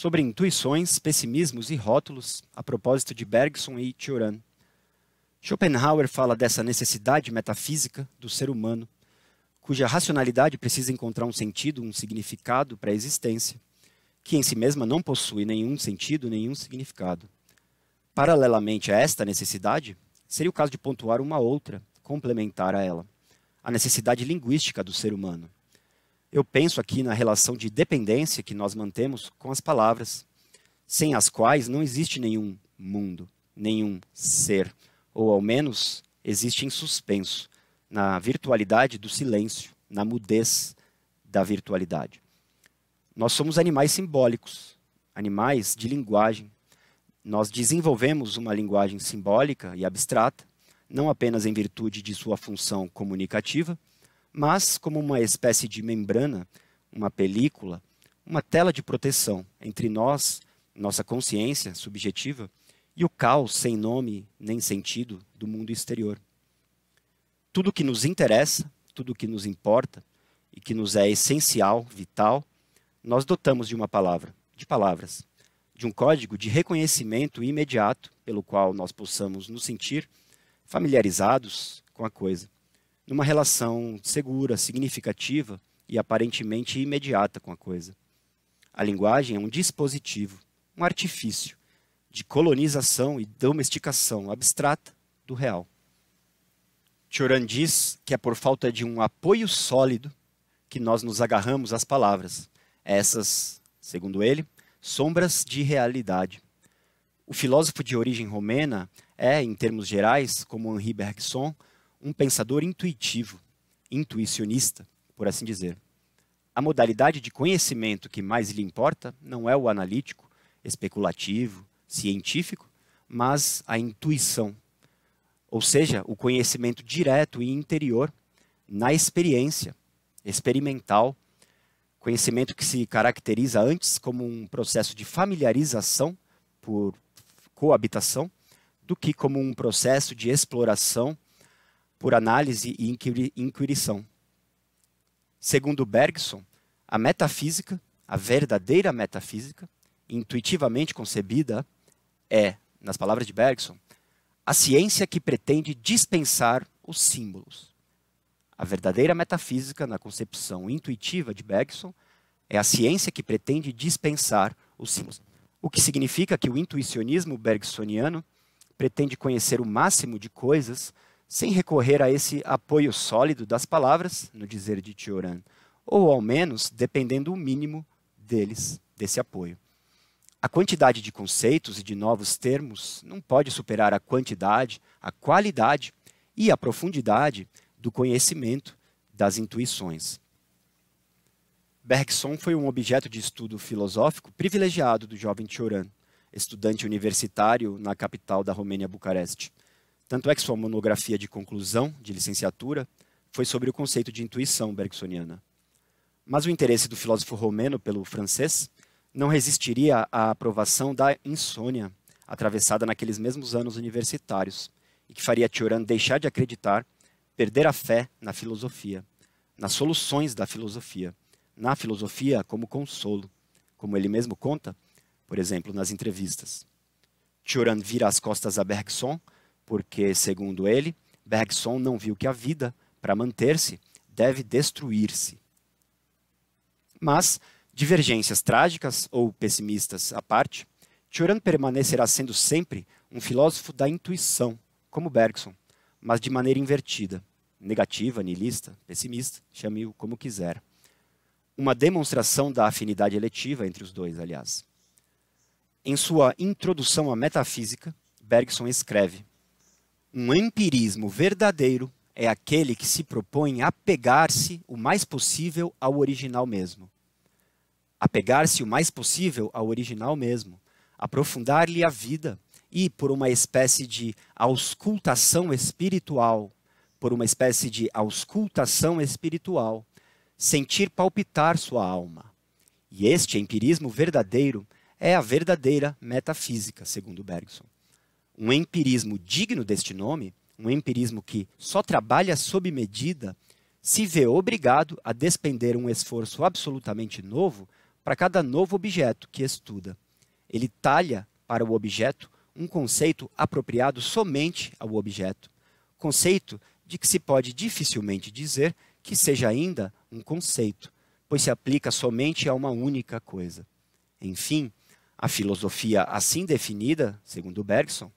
sobre intuições, pessimismos e rótulos, a propósito de Bergson e Cioran. Schopenhauer fala dessa necessidade metafísica do ser humano, cuja racionalidade precisa encontrar um sentido, um significado para a existência, que em si mesma não possui nenhum sentido, nenhum significado. Paralelamente a esta necessidade, seria o caso de pontuar uma outra, complementar a ela, a necessidade linguística do ser humano. Eu penso aqui na relação de dependência que nós mantemos com as palavras, sem as quais não existe nenhum mundo, nenhum ser, ou ao menos existe em suspenso, na virtualidade do silêncio, na mudez da virtualidade. Nós somos animais simbólicos, animais de linguagem. Nós desenvolvemos uma linguagem simbólica e abstrata, não apenas em virtude de sua função comunicativa, mas como uma espécie de membrana, uma película, uma tela de proteção entre nós, nossa consciência subjetiva, e o caos sem nome nem sentido do mundo exterior. Tudo que nos interessa, tudo que nos importa e que nos é essencial, vital, nós dotamos de uma palavra, de palavras, de um código de reconhecimento imediato pelo qual nós possamos nos sentir familiarizados com a coisa numa relação segura, significativa e aparentemente imediata com a coisa. A linguagem é um dispositivo, um artifício de colonização e domesticação abstrata do real. Choran diz que é por falta de um apoio sólido que nós nos agarramos às palavras, é essas, segundo ele, sombras de realidade. O filósofo de origem romena é, em termos gerais, como Henri Bergson, um pensador intuitivo, intuicionista, por assim dizer. A modalidade de conhecimento que mais lhe importa não é o analítico, especulativo, científico, mas a intuição, ou seja, o conhecimento direto e interior na experiência, experimental, conhecimento que se caracteriza antes como um processo de familiarização por coabitação, do que como um processo de exploração por análise e inquirição. Segundo Bergson, a metafísica, a verdadeira metafísica, intuitivamente concebida, é, nas palavras de Bergson, a ciência que pretende dispensar os símbolos. A verdadeira metafísica, na concepção intuitiva de Bergson, é a ciência que pretende dispensar os símbolos. O que significa que o intuicionismo bergsoniano pretende conhecer o máximo de coisas sem recorrer a esse apoio sólido das palavras, no dizer de Tioran, ou ao menos dependendo o mínimo deles, desse apoio. A quantidade de conceitos e de novos termos não pode superar a quantidade, a qualidade e a profundidade do conhecimento das intuições. Bergson foi um objeto de estudo filosófico privilegiado do jovem Tioran, estudante universitário na capital da Romênia, Bucareste tanto é que sua monografia de conclusão de licenciatura foi sobre o conceito de intuição bergsoniana. Mas o interesse do filósofo romeno pelo francês não resistiria à aprovação da insônia atravessada naqueles mesmos anos universitários e que faria Tioran deixar de acreditar, perder a fé na filosofia, nas soluções da filosofia, na filosofia como consolo, como ele mesmo conta, por exemplo, nas entrevistas. Tioran vira as costas a Bergson porque, segundo ele, Bergson não viu que a vida, para manter-se, deve destruir-se. Mas, divergências trágicas ou pessimistas à parte, Turan permanecerá sendo sempre um filósofo da intuição, como Bergson, mas de maneira invertida, negativa, nihilista, pessimista, chame-o como quiser. Uma demonstração da afinidade eletiva entre os dois, aliás. Em sua Introdução à Metafísica, Bergson escreve: um empirismo verdadeiro é aquele que se propõe a pegar-se o mais possível ao original mesmo. Apegar-se o mais possível ao original mesmo, aprofundar-lhe a vida e, por uma espécie de auscultação espiritual, por uma espécie de auscultação espiritual, sentir palpitar sua alma. E este empirismo verdadeiro é a verdadeira metafísica, segundo Bergson um empirismo digno deste nome, um empirismo que só trabalha sob medida, se vê obrigado a despender um esforço absolutamente novo para cada novo objeto que estuda. Ele talha para o objeto um conceito apropriado somente ao objeto, conceito de que se pode dificilmente dizer que seja ainda um conceito, pois se aplica somente a uma única coisa. Enfim, a filosofia assim definida, segundo Bergson,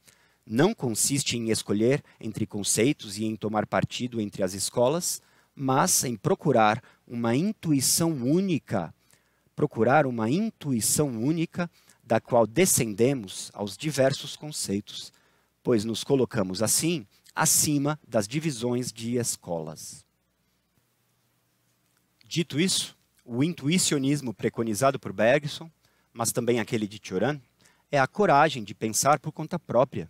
não consiste em escolher entre conceitos e em tomar partido entre as escolas, mas em procurar uma intuição única, procurar uma intuição única da qual descendemos aos diversos conceitos, pois nos colocamos assim acima das divisões de escolas. Dito isso, o intuicionismo preconizado por Bergson, mas também aquele de Turan, é a coragem de pensar por conta própria,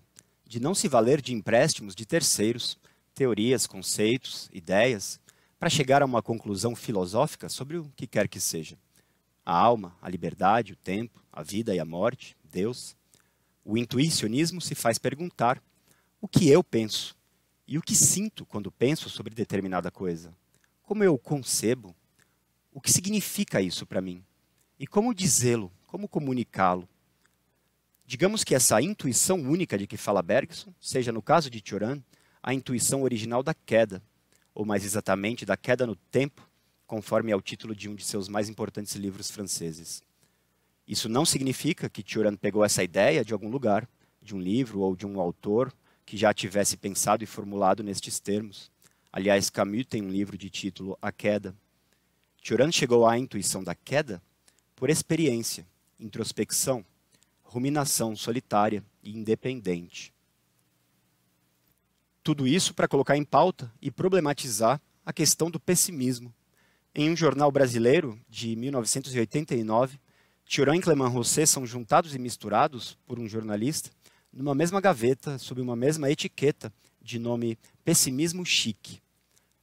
de não se valer de empréstimos de terceiros, teorias, conceitos, ideias, para chegar a uma conclusão filosófica sobre o que quer que seja. A alma, a liberdade, o tempo, a vida e a morte, Deus. O intuicionismo se faz perguntar o que eu penso e o que sinto quando penso sobre determinada coisa. Como eu concebo? O que significa isso para mim? E como dizê-lo? Como comunicá-lo? Digamos que essa intuição única de que fala Bergson seja, no caso de Turan, a intuição original da queda, ou mais exatamente, da queda no tempo, conforme é o título de um de seus mais importantes livros franceses. Isso não significa que Turan pegou essa ideia de algum lugar, de um livro ou de um autor que já tivesse pensado e formulado nestes termos. Aliás, Camus tem um livro de título A Queda. Turan chegou à intuição da queda por experiência, introspecção, ruminação solitária e independente. Tudo isso para colocar em pauta e problematizar a questão do pessimismo. Em um jornal brasileiro de 1989, Tiurão e Clement Rosset são juntados e misturados por um jornalista numa mesma gaveta, sob uma mesma etiqueta de nome Pessimismo Chique.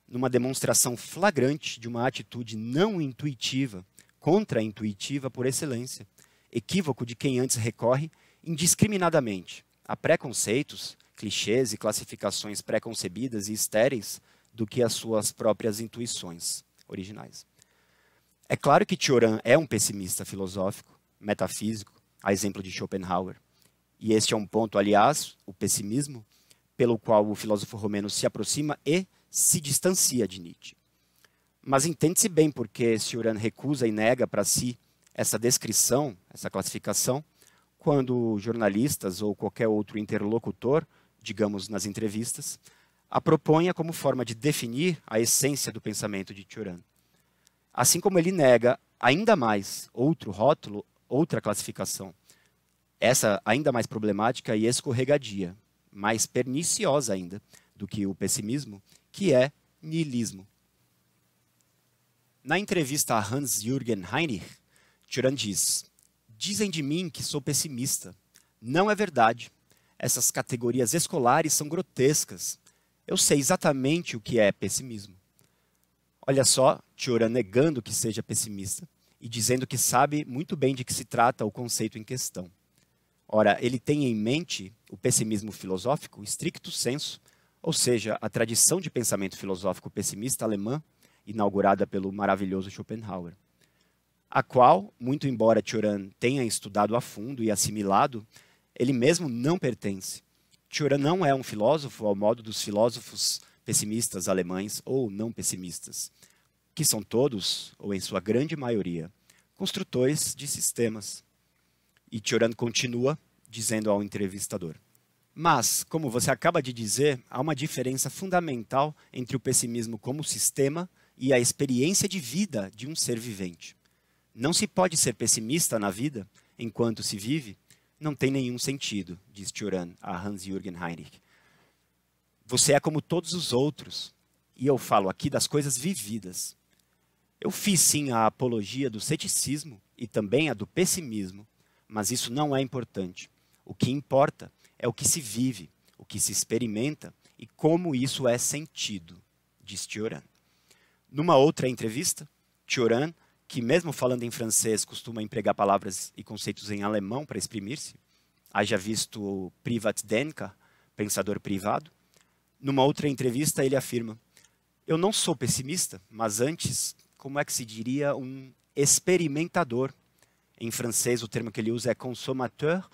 Numa demonstração flagrante de uma atitude não intuitiva, contra-intuitiva por excelência, equívoco de quem antes recorre indiscriminadamente a preconceitos, clichês e classificações preconcebidas e estéreis do que as suas próprias intuições originais. É claro que Tioran é um pessimista filosófico, metafísico, a exemplo de Schopenhauer. E este é um ponto, aliás, o pessimismo, pelo qual o filósofo romeno se aproxima e se distancia de Nietzsche. Mas entende-se bem porque Cioran recusa e nega para si essa descrição, essa classificação, quando jornalistas ou qualquer outro interlocutor, digamos nas entrevistas, a proponha como forma de definir a essência do pensamento de Turan. Assim como ele nega ainda mais outro rótulo, outra classificação, essa ainda mais problemática e escorregadia, mais perniciosa ainda do que o pessimismo, que é niilismo. Na entrevista a Hans-Jürgen Heinrich, Tiran diz: Dizem de mim que sou pessimista. Não é verdade. Essas categorias escolares são grotescas. Eu sei exatamente o que é pessimismo. Olha só, Tiran negando que seja pessimista e dizendo que sabe muito bem de que se trata o conceito em questão. Ora, ele tem em mente o pessimismo filosófico, stricto senso, ou seja, a tradição de pensamento filosófico pessimista alemã, inaugurada pelo maravilhoso Schopenhauer a qual, muito embora Tioran tenha estudado a fundo e assimilado, ele mesmo não pertence. Tioran não é um filósofo ao modo dos filósofos pessimistas alemães ou não pessimistas, que são todos, ou em sua grande maioria, construtores de sistemas. E Tioran continua dizendo ao entrevistador: Mas, como você acaba de dizer, há uma diferença fundamental entre o pessimismo como sistema e a experiência de vida de um ser vivente. Não se pode ser pessimista na vida enquanto se vive, não tem nenhum sentido, diz Turan a Hans-Jürgen Heinrich. Você é como todos os outros, e eu falo aqui das coisas vividas. Eu fiz sim a apologia do ceticismo e também a do pessimismo, mas isso não é importante. O que importa é o que se vive, o que se experimenta e como isso é sentido, diz Tioran. Numa outra entrevista, Tioran que mesmo falando em francês costuma empregar palavras e conceitos em alemão para exprimir-se, haja visto Privatdenker, pensador privado, numa outra entrevista ele afirma: "Eu não sou pessimista, mas antes, como é que se diria, um experimentador. Em francês, o termo que ele usa é consommateur,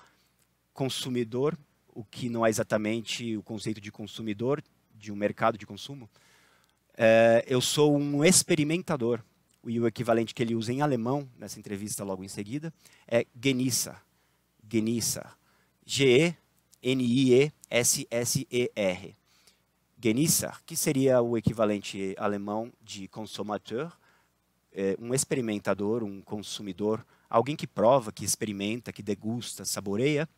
consumidor, o que não é exatamente o conceito de consumidor de um mercado de consumo. É, eu sou um experimentador, e o equivalente que ele usa em alemão, nessa entrevista logo em seguida, é Genissa. Genissa. G-E-N-I-E-S-S-E-R. Genissa, que seria o equivalente alemão de consomateur, é, um experimentador, um consumidor, alguém que prova, que experimenta, que degusta, saboreia,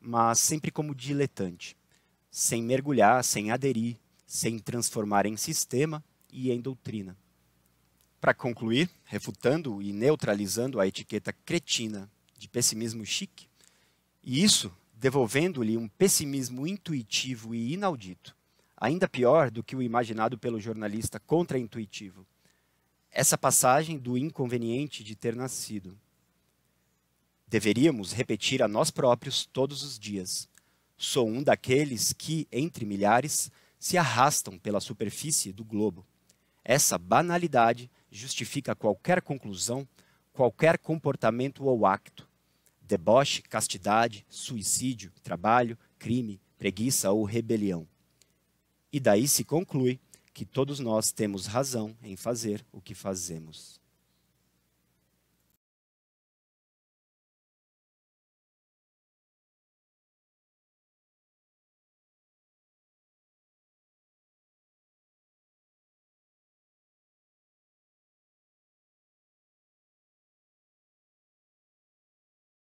mas sempre como diletante, sem mergulhar, sem aderir, sem transformar em sistema e em doutrina. Para concluir, refutando e neutralizando a etiqueta cretina de pessimismo chique, e isso devolvendo-lhe um pessimismo intuitivo e inaudito, ainda pior do que o imaginado pelo jornalista contraintuitivo. Essa passagem do inconveniente de ter nascido. Deveríamos repetir a nós próprios todos os dias. Sou um daqueles que, entre milhares, se arrastam pela superfície do globo. Essa banalidade justifica qualquer conclusão, qualquer comportamento ou acto. Deboche, castidade, suicídio, trabalho, crime, preguiça ou rebelião. E daí se conclui que todos nós temos razão em fazer o que fazemos.